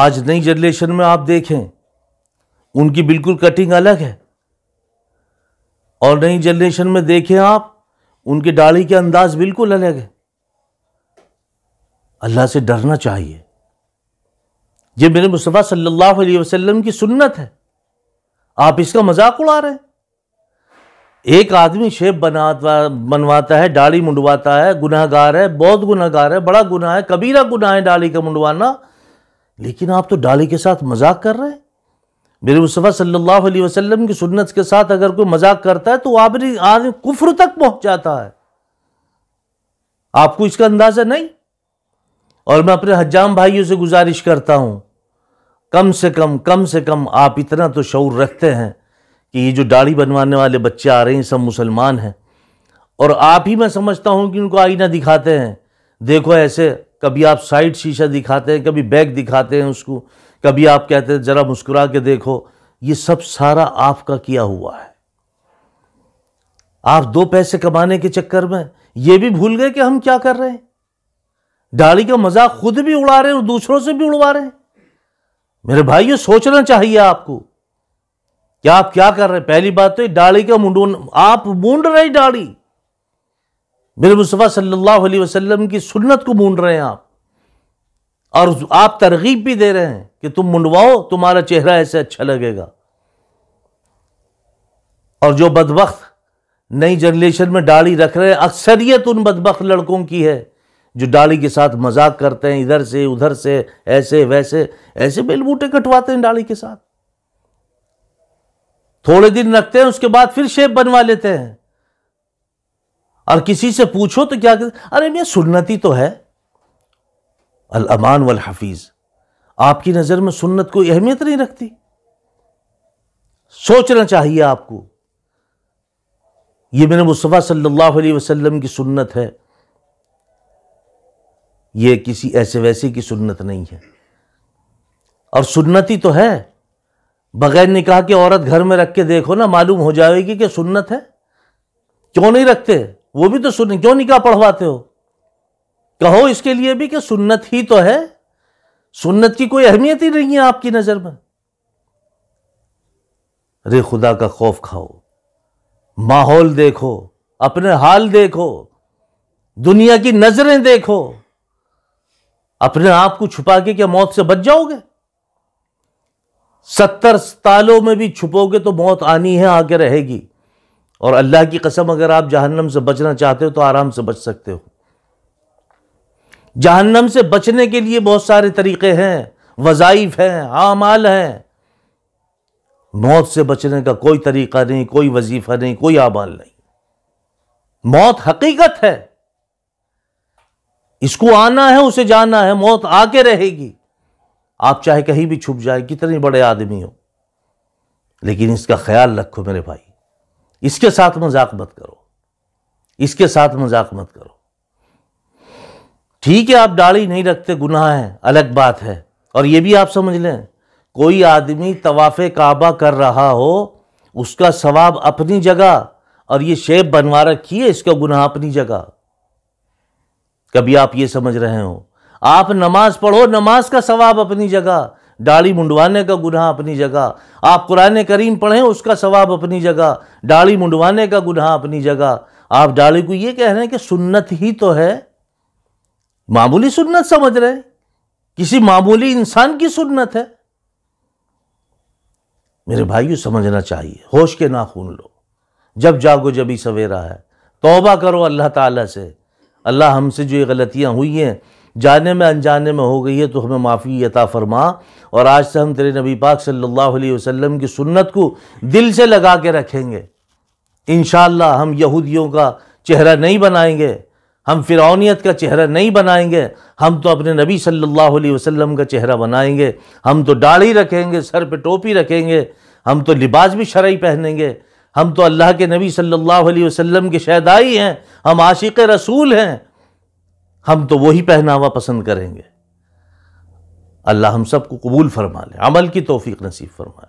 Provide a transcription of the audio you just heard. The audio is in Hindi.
आज नई जनरेशन में आप देखें उनकी बिल्कुल कटिंग अलग है और नई जनरेशन में देखें आप उनकी दाढ़ी के अंदाज बिल्कुल अलग है अल्लाह से डरना चाहिए ये मेरे मुस्तफ़ा सल्लल्लाहु अलैहि वसल्लम की सुन्नत है आप इसका मजाक उड़ा रहे हैं एक आदमी शेप बनाता बनवाता है दाढ़ी मुंडवाता है गुनाहगार है बहुत गुनाहगार है बड़ा गुनाह है कबीरा गुनाह है दाढ़ी का मुंडवाना लेकिन आप तो डाली के साथ मजाक कर रहे हैं मेरे मुस्तफ़ा सल्लल्लाहु अलैहि वसल्लम की सुन्नत के साथ अगर कोई मजाक करता है तो आदमी आदमी कुफ्र तक पहुंच जाता है आपको इसका अंदाज़ा नहीं और मैं अपने हजाम भाइयों से गुजारिश करता हूं कम से कम कम से कम आप इतना तो शौर रखते हैं कि ये जो दाढ़ी बनवाने वाले बच्चे आ रहे हैं सब मुसलमान हैं और आप ही मैं समझता हूं कि उनको आईना दिखाते हैं देखो ऐसे कभी आप साइड शीशा दिखाते हैं कभी बैक दिखाते हैं उसको कभी आप कहते हैं ज़रा मुस्कुरा के देखो ये सब सारा आपका किया हुआ है आप दो पैसे कमाने के चक्कर में ये भी भूल गए कि हम क्या कर रहे हैं दाढ़ी का मजाक खुद भी उड़ा रहे हैं और दूसरों से भी उड़वा रहे हैं मेरे भाई ये सोचना चाहिए आपको कि आप क्या कर रहे हैं पहली बात तो डाली का मुंडो आप मूंड रहे दाढ़ी मेरे मुस्तफ़ा सल्लल्लाहु अलैहि वसल्लम की सुन्नत को मूंढ रहे हैं आप और आप तरगीब भी दे रहे हैं कि तुम मुंडवाओ तुम्हारा चेहरा ऐसे अच्छा लगेगा और जो बदबख्त नई जनरेशन में दाढ़ी रख रहे हैं अक्सरियत उन बदबख्त लड़कों की है जो दाढ़ी के साथ मजाक करते हैं इधर से उधर से ऐसे वैसे ऐसे बेलबूटे कटवाते हैं दाढ़ी के साथ थोड़े दिन रखते हैं उसके बाद फिर शेप बनवा लेते हैं और किसी से पूछो तो क्या कर अरे मैं सुन्नती तो है अल अमान वल हफीज़ आपकी नज़र में सुन्नत कोई अहमियत नहीं रखती सोचना चाहिए आपको ये मेरे मुस्तफ़ा सल्लल्लाहु अलैहि वसल्लम की सुन्नत है ये किसी ऐसे वैसे की सुन्नत नहीं है और सुन्नती तो है बगैर निकाह के औरत घर में रख के देखो ना मालूम हो जाएगी कि सुन्नत है क्यों नहीं रखते वो भी तो सुन क्यों निकाह पढ़वाते हो कहो इसके लिए भी कि सुन्नत ही तो है सुन्नत की कोई अहमियत ही नहीं है आपकी नज़र में रे खुदा का खौफ खाओ माहौल देखो अपने हाल देखो दुनिया की नज़रें देखो अपने आप को छुपा के क्या मौत से बच जाओगे सत्तर सालों में भी छुपोगे तो मौत आनी है आके रहेगी और अल्लाह की कसम अगर आप जहन्नम से बचना चाहते हो तो आराम से बच सकते हो जहन्नम से बचने के लिए बहुत सारे तरीक़े हैं वज़ाइफ हैं आमाल हैं मौत से बचने का कोई तरीक़ा नहीं कोई वजीफ़ा नहीं कोई आमाल नहीं मौत हकीकत है इसको आना है उसे जाना है मौत आके रहेगी आप चाहे कहीं भी छुप जाए कितने बड़े आदमी हो लेकिन इसका ख्याल रखो मेरे भाई इसके साथ मजाक मत करो इसके साथ मजाक मत करो ठीक है आप दाढ़ी नहीं रखते गुनाह है अलग बात है और ये भी आप समझ लें कोई आदमी तवाफ़ काबा कर रहा हो उसका सवाब अपनी जगह और ये शेप बनवा रखी है इसका गुनाह अपनी जगह कभी आप ये समझ रहे हो आप नमाज पढ़ो नमाज का सवाब अपनी जगह दाढ़ी मुंडवाने का गुनाह अपनी जगह आप कुरान करीम पढ़ें उसका सवाब अपनी जगह दाढ़ी मुंडवाने का गुनाह अपनी जगह आप दाढ़ी को ये कह रहे हैं कि सुन्नत ही तो है मामूली सुन्नत समझ रहे हैं किसी मामूली इंसान की सुन्नत है मेरे भाइयों समझना चाहिए होश के नाखून लो जब जागो जब ही सवेरा है तोबा करो अल्लाह ताला से अल्लाह हमसे जो ये गलतियाँ हुई हैं जाने में अनजाने में हो गई है तो हमें माफ़ी यता फरमा और आज से हम तेरे नबी पाक सल्लल्लाहु अलैहि वसल्लम की सुन्नत को दिल से लगा के रखेंगे इन हम यहूदियों का चेहरा नहीं बनाएंगे हम फ़िरौनीत का चेहरा नहीं बनाएंगे हम तो अपने नबी सल्लल्लाहु अलैहि वसल्लम का चेहरा बनाएंगे हम तो दाढ़ी रखेंगे सर पे टोपी रखेंगे हम तो लिबास भी शरा पहनेंगे हम तो अल्लाह के नबी सल्लल्लाहु अलैहि वसल्लम के शहदाई हैं हम आशिक रसूल हैं हम तो वही पहनावा पसंद करेंगे अल्लाह हम सबको कबूल फरमा लें अमल की तोफ़ी नसीब फरमाए